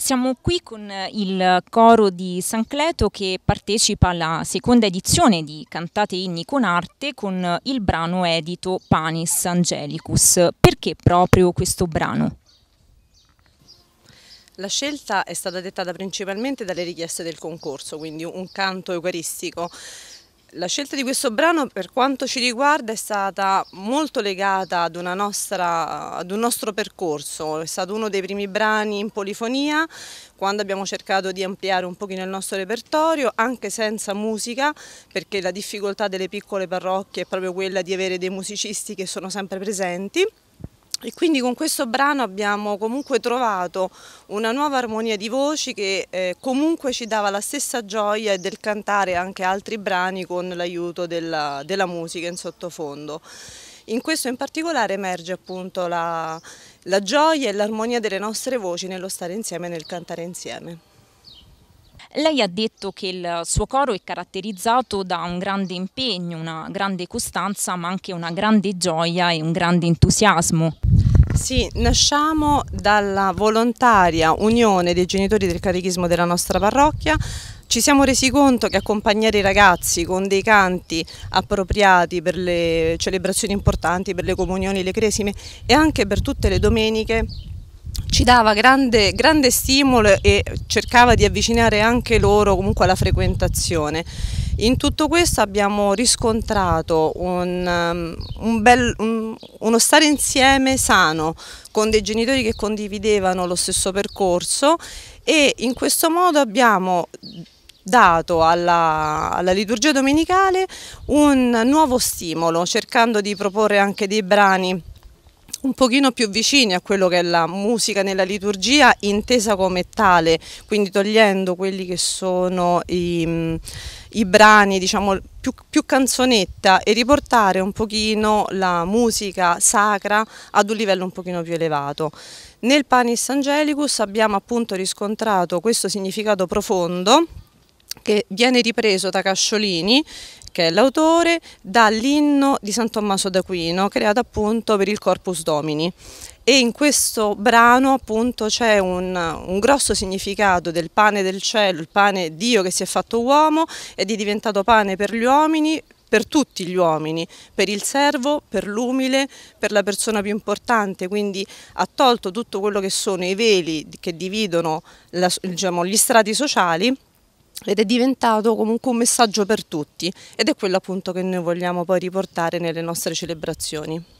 Siamo qui con eh, il coro di San Cleto che partecipa alla seconda edizione di Cantate Inni con Arte con eh, il brano edito Panis Angelicus. Perché proprio questo brano? La scelta è stata dettata principalmente dalle richieste del concorso, quindi un canto eucaristico la scelta di questo brano per quanto ci riguarda è stata molto legata ad, nostra, ad, un nostro percorso, è stato uno dei primi brani in polifonia quando abbiamo cercato di ampliare un pochino il nostro repertorio anche senza musica perché la difficoltà delle piccole parrocchie è proprio quella di avere dei musicisti che sono sempre presenti. E quindi con questo brano abbiamo comunque trovato una nuova armonia di voci che eh, comunque ci dava la stessa gioia del cantare anche altri brani con l'aiuto della, della musica in sottofondo. In questo in particolare emerge appunto la, la gioia e l'armonia delle nostre voci nello stare insieme e nel cantare insieme. Lei ha detto che il suo coro è caratterizzato da un grande impegno, una grande costanza, ma anche una grande gioia e un grande entusiasmo. Sì, nasciamo dalla volontaria unione dei genitori del carichismo della nostra parrocchia ci siamo resi conto che accompagnare i ragazzi con dei canti appropriati per le celebrazioni importanti, per le comunioni, le cresime e anche per tutte le domeniche ci dava grande, grande stimolo e cercava di avvicinare anche loro comunque alla frequentazione. In tutto questo abbiamo riscontrato un, um, un bel, un, uno stare insieme sano con dei genitori che condividevano lo stesso percorso e in questo modo abbiamo dato alla, alla, liturgia domenicale un nuovo stimolo, cercando di proporre anche dei brani un pochino più vicini a quello che è la musica nella liturgia intesa come tale, quindi togliendo quelli che sono i, mm, i brani diciamo più, più, canzonetta e riportare un pochino la musica sacra ad un livello un pochino più elevato. Nel Panis Angelicus abbiamo appunto riscontrato questo significato profondo che viene ripreso da Casciolini che è l'autore, dall'inno di San Tommaso d'Aquino, creato appunto per il Corpus Domini. E in questo brano appunto c'è un, un, grosso significato del pane del cielo, il pane Dio che si è fatto uomo ed è diventato pane per gli uomini, per tutti gli uomini, per il servo, per l'umile, per la persona più importante, quindi ha tolto tutto quello che sono i veli che dividono la, diciamo, gli strati sociali ed è diventato comunque un messaggio per tutti ed è quello appunto che noi vogliamo poi riportare nelle nostre celebrazioni.